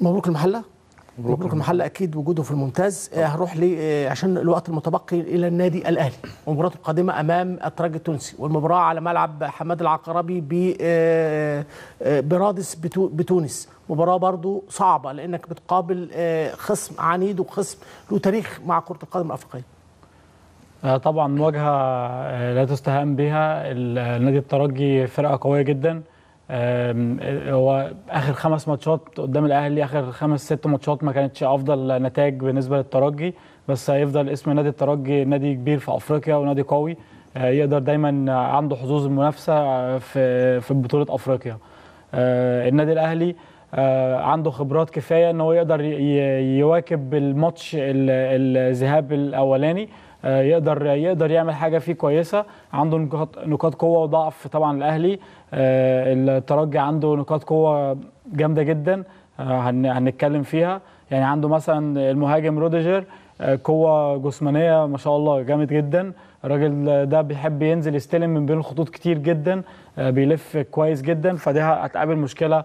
مبروك المحله مبروك المحله اكيد وجوده في الممتاز آه، هروح لي آه، عشان الوقت المتبقي الى النادي الاهلي ومباراته القادمه امام الترجي التونسي والمباراه على ملعب حماد العقربي ب آه، برادس بتونس مباراه برضو صعبه لانك بتقابل خصم عنيد وخصم له تاريخ مع كره القدم الافريقيه طبعا مواجهه لا تستهان بها النادي الترجي فرقه قويه جدا هو اخر خمس ماتشات قدام الاهلي اخر خمس ست ماتشات ما كانتش افضل نتائج بالنسبه للترجي بس هيفضل اسم نادي الترجي نادي كبير في افريقيا ونادي قوي آه، يقدر دايما عنده حظوظ المنافسه في في بطوله افريقيا آه، النادي الاهلي آه، عنده خبرات كفايه ان هو يقدر يواكب الماتش الذهاب الاولاني آه، يقدر يقدر يعمل حاجه فيه كويسه عنده نقاط نقاط قوه وضعف طبعا الاهلي آه، الترجي عنده نقاط قوه جامده جدا آه، هنتكلم فيها يعني عنده مثلا المهاجم روديجر قوه جسمانيه ما شاء الله جامد جدا الراجل ده بيحب ينزل يستلم من بين الخطوط كتير جدا بيلف كويس جدا فدي هتقابل مشكله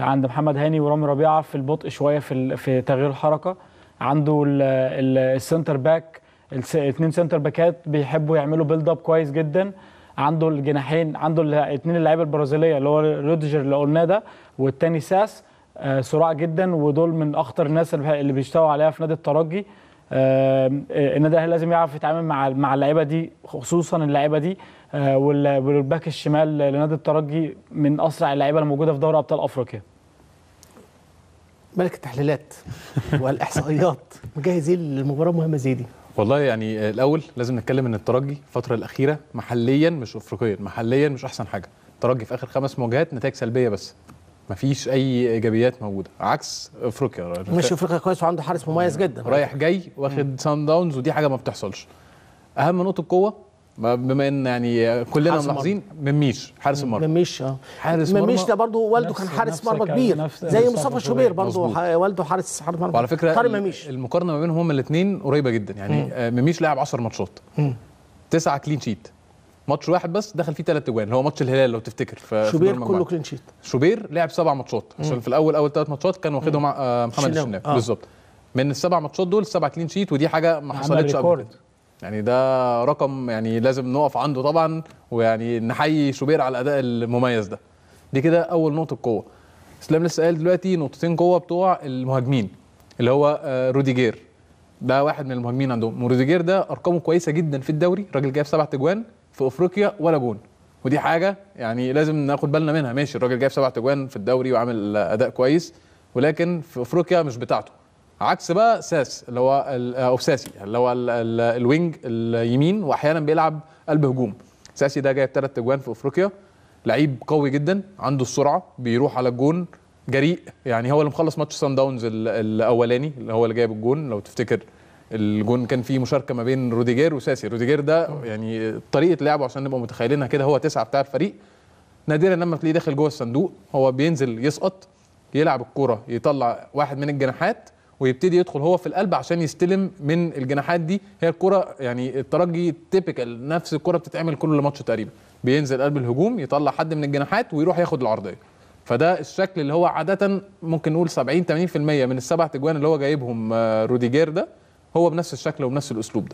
عند محمد هاني ورامي ربيعه في البطء شويه في في تغيير الحركه عنده السنتر باك الاثنين سنتر باكات بيحبوا يعملوا بيلد اب كويس جدا عنده الجناحين عنده الاثنين اللعيبه البرازيليه اللي هو روديجر اللي قلناه ده والتاني ساس سرعه آه، جدا ودول من اخطر الناس اللي بيشتغلوا عليها في نادي الترجي آه، النادي الاهلي لازم يعرف يتعامل مع مع اللعيبه دي خصوصا اللعيبه دي آه، والباك الشمال لنادي الترجي من اسرع اللعيبه الموجوده في دوري ابطال افريقيا ملك التحليلات والاحصائيات مجهزين إيه للمباراه مهمه زي دي والله يعني الاول لازم نتكلم ان الترجي الفتره الاخيره محليا مش افريقيا محليا مش احسن حاجه الترجي في اخر خمس مواجهات نتائج سلبيه بس مفيش اي ايجابيات موجوده عكس افريقيا مش افريقيا كويس وعنده حارس مميز جدا رايح جاي واخد سان داونز ودي حاجه ما بتحصلش اهم نقطه قوه بما ان يعني كلنا ملاحظين مميش حارس المرمى مميش اه حارس مرمى مميش ده برضه والده كان حارس مرمى كبير زي مصطفى شوبير برضه آه، والده حارس حارس مرمى وعلى فكره مميش المقارنه ما بينهم هما الاثنين قريبه جدا يعني مم. آه، مميش لعب 10 ماتشات تسعه كلين شيت ماتش واحد بس دخل فيه ثلاث اجوان اللي هو ماتش الهلال لو تفتكر في شوبير كله كلين شيت شوبير لعب سبع ماتشات عشان في الاول اول ثلاث ماتشات كان واخدهم آه، محمد الشناوي بالظبط من السبع ماتشات دول سبع كلين شيت ودي حاجه ما حصلتش قبل يعني ده رقم يعني لازم نقف عنده طبعا ويعني نحيي شوبير على الاداء المميز ده دي كده اول نقطه قوه اسلام لسه قال دلوقتي نقطتين قوه بتوع المهاجمين اللي هو آه، روديجير ده واحد من المهاجمين عندهم روديجير ده ارقامه كويسه جدا في الدوري راجل جايب سبع تجوان في افريقيا ولا جون ودي حاجه يعني لازم ناخد بالنا منها ماشي الراجل جايب سبع تجوان في الدوري وعامل اداء كويس ولكن في افريقيا مش بتاعته عكس بقى ساس اللي هو آه، او ساسي اللي هو الوينج اليمين واحيانا بيلعب قلب هجوم ساسي ده جايب ثلاث اجوان في افريقيا لعيب قوي جدا عنده السرعه بيروح على الجون جريء يعني هو اللي مخلص ماتش سان داونز الاولاني اللي هو اللي جايب الجون لو تفتكر الجون كان فيه مشاركه ما بين روديجير وساسي روديجير ده يعني طريقه لعبه عشان نبقى متخيلينها كده هو تسعه بتاع الفريق نادرا لما تلاقيه داخل جوه الصندوق هو بينزل يسقط يلعب الكوره يطلع واحد من الجناحات ويبتدي يدخل هو في القلب عشان يستلم من الجناحات دي هي الكره يعني الترجي تيبيكال نفس الكره بتتعمل كل ماتش تقريبا بينزل قلب الهجوم يطلع حد من الجناحات ويروح ياخد العرضيه فده الشكل اللي هو عاده ممكن نقول 70 80% من السبع تجوان اللي هو جايبهم آه، روديجير ده هو بنفس الشكل وبنفس الاسلوب ده